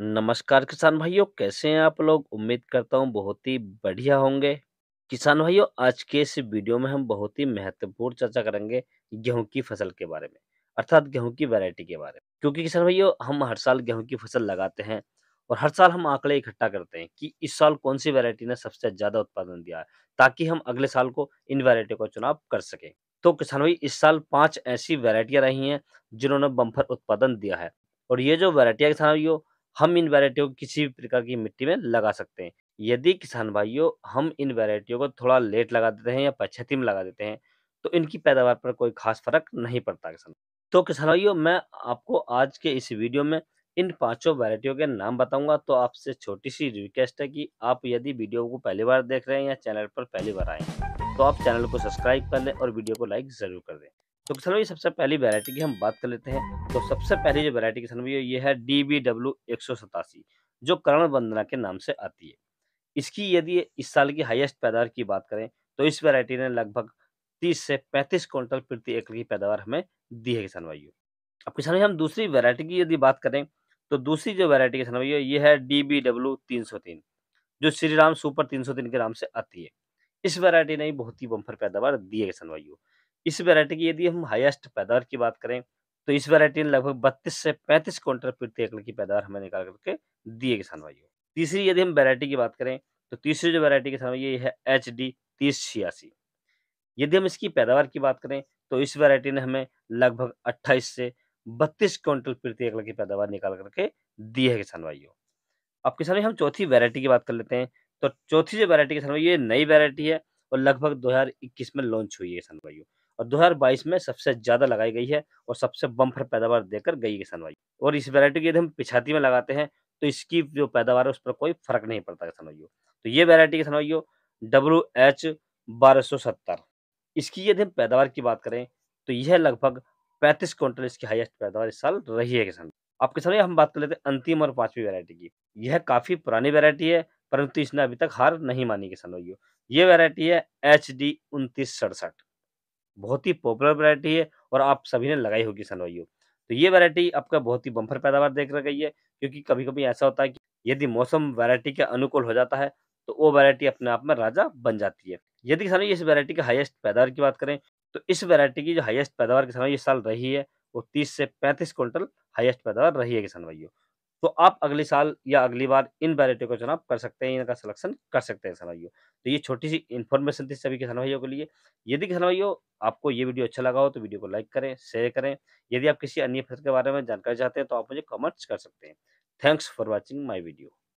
नमस्कार किसान भाइयों कैसे हैं आप लोग उम्मीद करता हूँ बहुत ही बढ़िया होंगे किसान भाइयों आज के इस वीडियो में हम बहुत ही महत्वपूर्ण चर्चा करेंगे गेहूं की फसल के बारे में अर्थात गेहूं की वैरायटी के बारे में क्योंकि किसान भाइयों हम हर साल गेहूं की फसल लगाते हैं और हर साल हम आंकड़े इकट्ठा करते हैं कि इस साल कौन सी वेरायटी ने सबसे ज़्यादा उत्पादन दिया है ताकि हम अगले साल को इन वेरायटियों का चुनाव कर सकें तो किसान भाई इस साल पांच ऐसी वेरायटियां रही हैं जिन्होंने बम्फर उत्पादन दिया है और ये जो वेरायटियां किसान भाइयों हम इन वैरायटियों को किसी भी प्रकार की मिट्टी में लगा सकते हैं यदि किसान भाइयों हम इन वैरायटियों को थोड़ा लेट लगा देते हैं या पछेती में लगा देते हैं तो इनकी पैदावार पर कोई खास फर्क नहीं पड़ता किसान तो किसान भाइयों मैं आपको आज के इस वीडियो में इन पांचों वैरायटियों के नाम बताऊंगा तो आपसे छोटी सी रिक्वेस्ट है कि आप यदि वीडियो को पहली बार देख रहे हैं या चैनल पर पहली बार आए तो आप चैनल को सब्सक्राइब कर लें और वीडियो को लाइक ज़रूर कर दें तो किसान भाई सबसे पहली वैरायटी की हम बात कर लेते हैं तो सबसे पहली जो वैरायटी किसान भाई ये है डी बी डब्ल्यू एक सौ सतासी जो करण वंदना के नाम से आती है इसकी यदि इस साल की हाईएस्ट पैदावार की बात करें तो इस वैरायटी ने लगभग 30 से 35 क्विंटल प्रति एकड़ की पैदावार हमें दी है किसान भाइयों अब किसान भाई हम दूसरी वैरायटी की यदि बात करें तो दूसरी जो वैरायटी किसान भाइयों ये है डी बी डब्ल्यू तीन सौ तीन जो श्री राम सुपर तीन सौ तीन के नाम से आती है इस वैरायटी ने बहुत ही बम्फर पैदावार दी है किसान भाइयों इस वैरायटी की यदि हम हाईएस्ट पैदावार की बात करें तो इस वैरायटी ने लगभग बत्तीस से पैंतीस क्विंटल प्रति एकड़ की पैदावार हमें निकाल करके दिए किसान भाइयों तीसरी यदि हम वैरायटी की बात करें तो तीसरी जो वैरायटी किसान भाई है एच डी तीस छियासी यदि हम इसकी पैदावार की बात करें तो इस वैरायटी ने हमें लगभग अट्ठाईस से बत्तीस क्विंटल प्रति एकड़ की पैदावार निकाल करके दी है किसान भाइयों अब किसान भाई हम चौथी वैरायटी की बात कर लेते हैं तो चौथी जो वैरायटी किसान भाई ये नई वैरायटी है और लगभग 2021 में लॉन्च हुई है किसान भाइयों और 2022 में सबसे ज़्यादा लगाई गई है और सबसे बम्फर पैदावार देकर गई किसान भाई और इस वैरायटी की यदि हम पिछाती में लगाते हैं तो इसकी जो पैदावार है उस पर कोई फर्क नहीं पड़ता किसान भाइयों तो ये वैरायटी किसान भाइयों डब्ल्यू एच बारह इसकी यदि हम पैदावार की बात करें तो यह लगभग पैंतीस क्विंटल इसकी हाइस्ट पैदावार इस साल रही है किसान आपके किसान हम बात कर लेते हैं अंतिम और पांचवी वैरायटी की यह काफ़ी पुरानी वैरायटी है परंतु इसने अभी तक हार नहीं मानी किसान भाइयों ये वैरायटी है एच डी उनतीस सड़सठ बहुत ही पॉपुलर वैरायटी है और आप सभी ने लगाई होगी सनवाइयों तो ये वैरायटी आपका बहुत ही बम्फर पैदावार देख रह गई है क्योंकि कभी कभी ऐसा होता है कि यदि मौसम वैरायटी के अनुकूल हो जाता है तो वो वैरायटी अपने आप में राजा बन जाती है यदि किसान इस वैरायटी के हाईएस्ट पैदावार की बात करें तो इस वैरायटी की जो हाईएस्ट पैदावार किसान ये साल रही है वो तीस से पैंतीस क्विंटल हाइएस्ट पैदावार रही है किसान भाइयों तो आप अगले साल या अगली बार इन वैरायटी को चुनाव कर सकते हैं इनका सिलेक्शन कर सकते हैं किसान भाइयों तो ये छोटी सी इन्फॉर्मेशन थी सभी किसान भाइयों के लिए यदि किसान भाइयों आपको ये वीडियो अच्छा लगा हो तो वीडियो को लाइक करें शेयर करें यदि आप किसी अन्य फसल के बारे में जानकारी चाहते हैं तो आप मुझे कमेंट्स कर सकते हैं thanks for watching my video